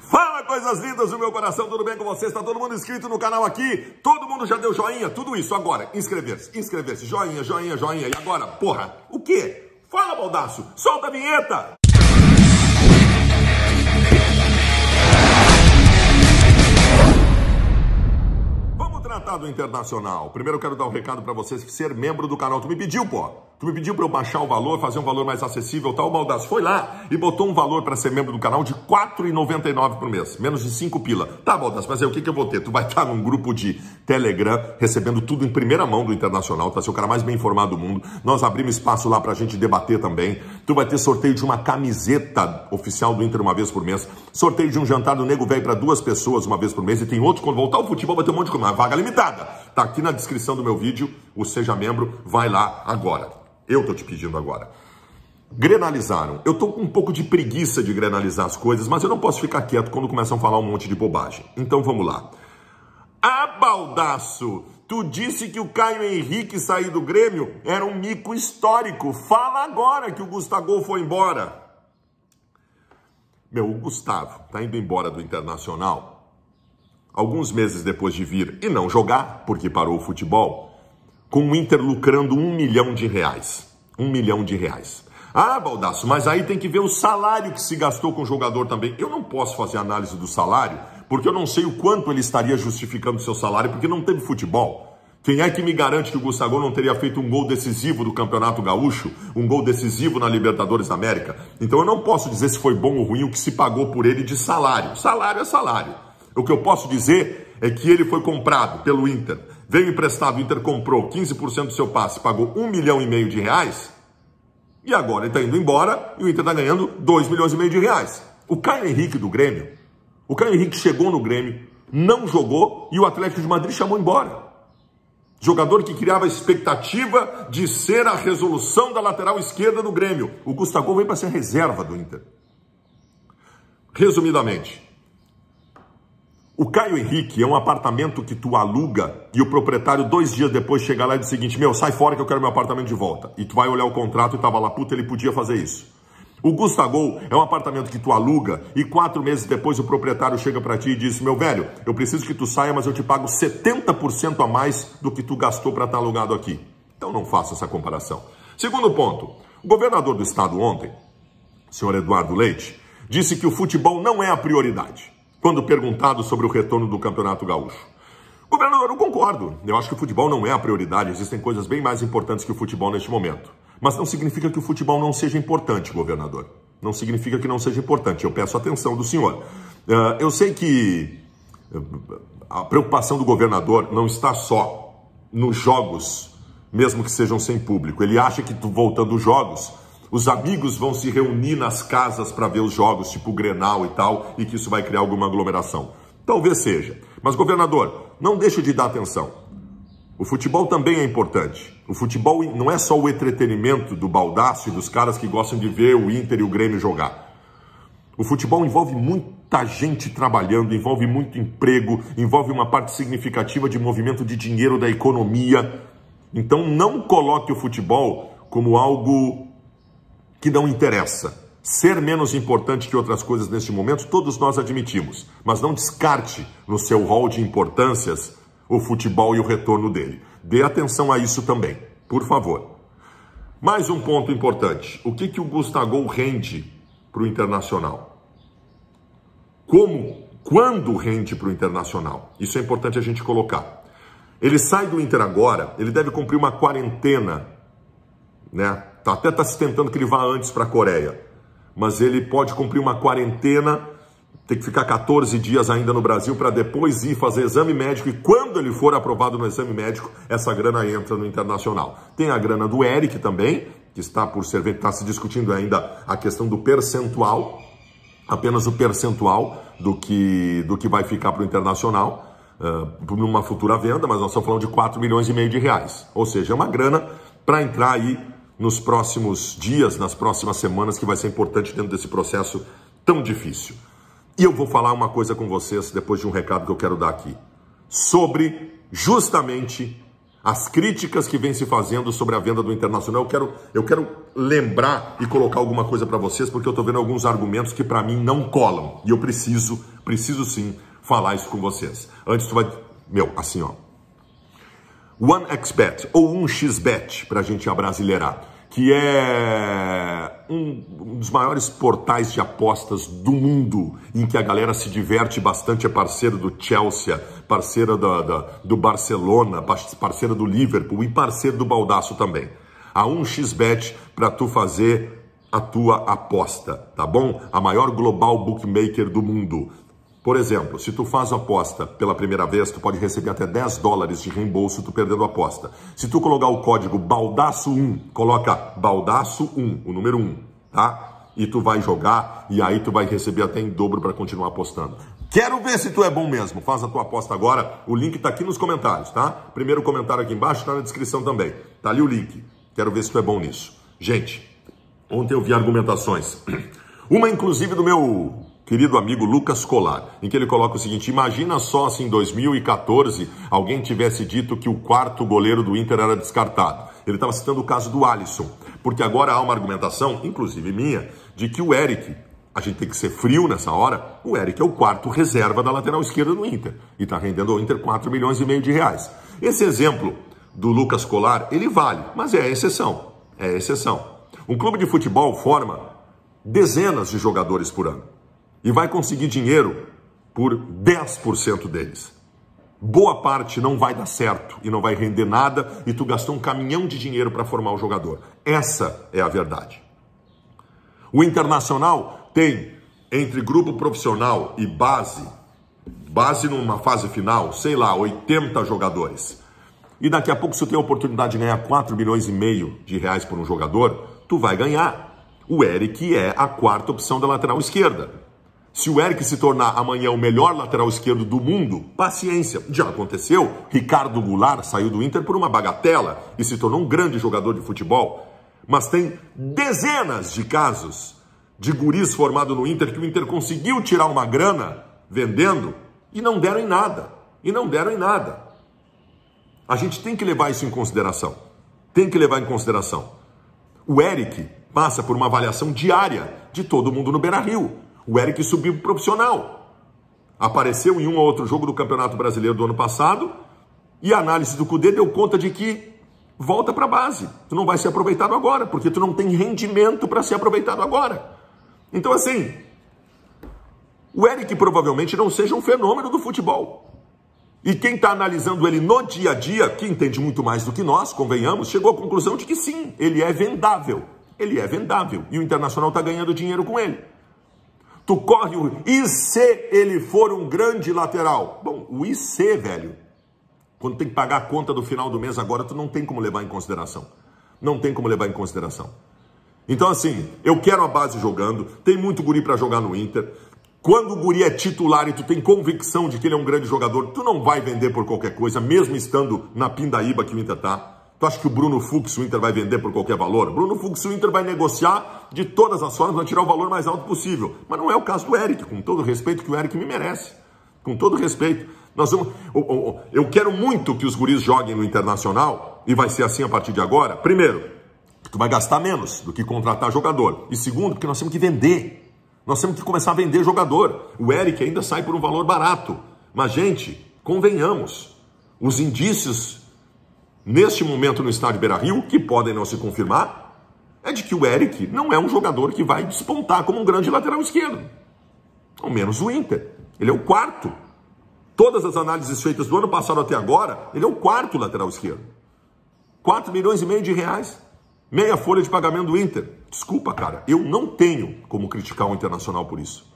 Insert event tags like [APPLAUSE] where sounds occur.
Fala coisas lindas do meu coração, tudo bem com vocês? Está todo mundo inscrito no canal aqui? Todo mundo já deu joinha? Tudo isso agora, inscrever-se, inscrever-se, joinha, joinha, joinha. E agora, porra, o quê? Fala, baldaço, solta a vinheta! Vamos tratar do internacional. Primeiro quero dar um recado para vocês que ser membro do canal, tu me pediu, pô. Tu me pediu para eu baixar o valor, fazer um valor mais acessível tal. O Baldas foi lá e botou um valor para ser membro do canal de R$ 4,99 por mês. Menos de 5 pila. Tá, Baldas, mas aí o que, que eu vou ter? Tu vai [LAUGHS] estar num grupo de Telegram, recebendo tudo em primeira mão do Internacional. tá? vai ser o cara mais bem informado do mundo. Nós abrimos espaço lá para a gente debater também. Tu vai ter sorteio de uma camiseta oficial do Inter uma vez por mês. Sorteio de um jantar do Nego Velho para duas pessoas uma vez por mês. E tem outro, quando voltar ao futebol, vai ter um monte de coisa. Uma vaga limitada. Tá aqui na descrição do meu vídeo. O Seja Membro, vai lá agora. Eu tô te pedindo agora. Grenalizaram. Eu tô com um pouco de preguiça de grenalizar as coisas, mas eu não posso ficar quieto quando começam a falar um monte de bobagem. Então vamos lá. Ah, baldaço! Tu disse que o Caio Henrique sair do Grêmio era um mico histórico. Fala agora que o Gustavo foi embora. Meu, o Gustavo tá indo embora do Internacional alguns meses depois de vir e não jogar, porque parou o futebol com o Inter lucrando um milhão de reais. Um milhão de reais. Ah, Baldaço, mas aí tem que ver o salário que se gastou com o jogador também. Eu não posso fazer análise do salário, porque eu não sei o quanto ele estaria justificando seu salário, porque não teve futebol. Quem é que me garante que o Gustavo não teria feito um gol decisivo do Campeonato Gaúcho, um gol decisivo na Libertadores da América? Então eu não posso dizer se foi bom ou ruim o que se pagou por ele de salário. Salário é salário. O que eu posso dizer é que ele foi comprado pelo Inter veio emprestado, o Inter comprou 15% do seu passe, pagou um milhão e meio de reais, e agora ele está indo embora e o Inter está ganhando 2 milhões e meio de reais. O Caio Henrique do Grêmio, o Caio Henrique chegou no Grêmio, não jogou e o Atlético de Madrid chamou embora. Jogador que criava a expectativa de ser a resolução da lateral esquerda do Grêmio. O Gustavo vem para ser reserva do Inter. Resumidamente, o Caio Henrique é um apartamento que tu aluga e o proprietário dois dias depois chega lá e diz o seguinte, meu, sai fora que eu quero meu apartamento de volta. E tu vai olhar o contrato e tava lá, puta, ele podia fazer isso. O Gol é um apartamento que tu aluga e quatro meses depois o proprietário chega para ti e diz, meu velho, eu preciso que tu saia, mas eu te pago 70% a mais do que tu gastou para estar tá alugado aqui. Então não faça essa comparação. Segundo ponto, o governador do estado ontem, senhor Eduardo Leite, disse que o futebol não é a prioridade quando perguntado sobre o retorno do Campeonato Gaúcho. Governador, eu concordo. Eu acho que o futebol não é a prioridade. Existem coisas bem mais importantes que o futebol neste momento. Mas não significa que o futebol não seja importante, governador. Não significa que não seja importante. Eu peço atenção do senhor. Ah, eu sei que ah, a preocupação do governador não está só nos jogos, mesmo que sejam sem público. Ele acha que voltando os jogos os amigos vão se reunir nas casas para ver os jogos, tipo Grenal e tal, e que isso vai criar alguma aglomeração. Talvez seja. Mas, governador, não deixe de dar atenção. O futebol também é importante. O futebol não é só o entretenimento do baldaço e dos caras que gostam de ver o Inter e o Grêmio jogar. O futebol envolve muita gente trabalhando, envolve muito emprego, envolve uma parte significativa de movimento de dinheiro da economia. Então não coloque o futebol como algo que não interessa. Ser menos importante que outras coisas neste momento, todos nós admitimos, mas não descarte no seu rol de importâncias o futebol e o retorno dele. Dê atenção a isso também, por favor. Mais um ponto importante: o que, que o Gustavo rende para o internacional? Como, quando rende para o internacional? Isso é importante a gente colocar. Ele sai do Inter agora, ele deve cumprir uma quarentena, né? Tá, até está se tentando que ele vá antes para a Coreia. Mas ele pode cumprir uma quarentena, tem que ficar 14 dias ainda no Brasil para depois ir fazer exame médico. E quando ele for aprovado no exame médico, essa grana entra no internacional. Tem a grana do Eric também, que está por ser está se discutindo ainda a questão do percentual, apenas o percentual do que, do que vai ficar para o internacional. Uh, numa futura venda, mas nós estamos falando de 4 milhões e meio de reais. Ou seja, é uma grana para entrar aí nos próximos dias, nas próximas semanas, que vai ser importante dentro desse processo tão difícil. E eu vou falar uma coisa com vocês depois de um recado que eu quero dar aqui sobre justamente as críticas que vem se fazendo sobre a venda do Internacional. Eu quero, eu quero lembrar e colocar alguma coisa para vocês, porque eu estou vendo alguns argumentos que para mim não colam. E eu preciso, preciso sim falar isso com vocês. Antes tu vai... Meu, assim ó, OneXBet ou 1xBet, para a gente abrasileirar, que é um, um dos maiores portais de apostas do mundo, em que a galera se diverte bastante, é parceiro do Chelsea, parceira do Barcelona, parceira do Liverpool e parceiro do Baldaço também. A 1xBet para tu fazer a tua aposta, tá bom? A maior global bookmaker do mundo. Por exemplo, se tu faz aposta pela primeira vez, tu pode receber até 10 dólares de reembolso tu perdendo a aposta. Se tu colocar o código BALDAÇO1, coloca BALDAÇO1, o número 1, tá? e tu vai jogar e aí tu vai receber até em dobro para continuar apostando. Quero ver se tu é bom mesmo. Faz a tua aposta agora. O link tá aqui nos comentários, tá? Primeiro comentário aqui embaixo, tá na descrição também. Tá ali o link. Quero ver se tu é bom nisso. Gente, ontem eu vi argumentações. [CLEARS THROAT] Uma inclusive do meu querido amigo Lucas Colar, em que ele coloca o seguinte: imagina só se em 2014 alguém tivesse dito que o quarto goleiro do Inter era descartado. Ele estava citando o caso do Alisson, porque agora há uma argumentação, inclusive minha, de que o Eric, a gente tem que ser frio nessa hora, o Eric é o quarto reserva da lateral esquerda do Inter e está rendendo ao Inter 4 milhões e meio de reais. Esse exemplo do Lucas Colar, ele vale, mas é a exceção. É a exceção. Um clube de futebol forma dezenas de jogadores por ano e vai conseguir dinheiro por 10% deles. Boa parte não vai dar certo e não vai render nada e tu gastou um caminhão de dinheiro para formar o jogador. Essa é a verdade. O Internacional tem entre grupo profissional e base, base numa fase final, sei lá, 80 jogadores. E daqui a pouco, se tu tem a oportunidade de ganhar 4 milhões e meio de reais por um jogador, tu vai ganhar. O Eric é a quarta opção da lateral esquerda. Se o Eric se tornar amanhã o melhor lateral esquerdo do mundo, paciência, já aconteceu. Ricardo Goulart saiu do Inter por uma bagatela e se tornou um grande jogador de futebol. Mas tem dezenas de casos de guris formado no Inter que o Inter conseguiu tirar uma grana vendendo e não deram em nada. E não deram em nada. A gente tem que levar isso em consideração. Tem que levar em consideração. O Eric passa por uma avaliação diária de todo mundo no Beira Rio. O Eric subiu profissional. Apareceu em um ou outro jogo do Campeonato Brasileiro do ano passado e a análise do Cudê deu conta de que volta para a base. Tu não vai ser aproveitado agora, porque tu não tem rendimento para ser aproveitado agora. Então, assim, o Eric provavelmente não seja um fenômeno do futebol. E quem está analisando ele no dia a dia, que entende muito mais do que nós, convenhamos, chegou à conclusão de que sim, ele é vendável. Ele é vendável e o Internacional está ganhando dinheiro com ele tu corre o e se ele for um grande lateral? Bom, o IC, velho, quando tem que pagar a conta do final do mês agora, tu não tem como levar em consideração. Não tem como levar em consideração. Então, assim, eu quero a base jogando, tem muito guri para jogar no Inter. Quando o guri é titular e tu tem convicção de que ele é um grande jogador, tu não vai vender por qualquer coisa, mesmo estando na pindaíba que o Inter tá. Tu acha que o Bruno Fux o Inter vai vender por qualquer valor? Bruno Fux o Inter vai negociar de todas as formas, vai tirar o valor mais alto possível. Mas não é o caso do Eric, com todo o respeito que o Eric me merece. Com todo o respeito. Nós vamos, eu quero muito que os guris joguem no Internacional, e vai ser assim a partir de agora. Primeiro, tu vai gastar menos do que contratar jogador. E segundo, porque nós temos que vender. Nós temos que começar a vender jogador. O Eric ainda sai por um valor barato. Mas, gente, convenhamos, os indícios neste momento no estádio Beira Rio, que podem não se confirmar, é de que o Eric não é um jogador que vai despontar como um grande lateral esquerdo. Ao menos o Inter. Ele é o quarto. Todas as análises feitas do ano passado até agora, ele é o quarto lateral esquerdo. 4 milhões e meio de reais, meia folha de pagamento do Inter. Desculpa, cara, eu não tenho como criticar o Internacional por isso.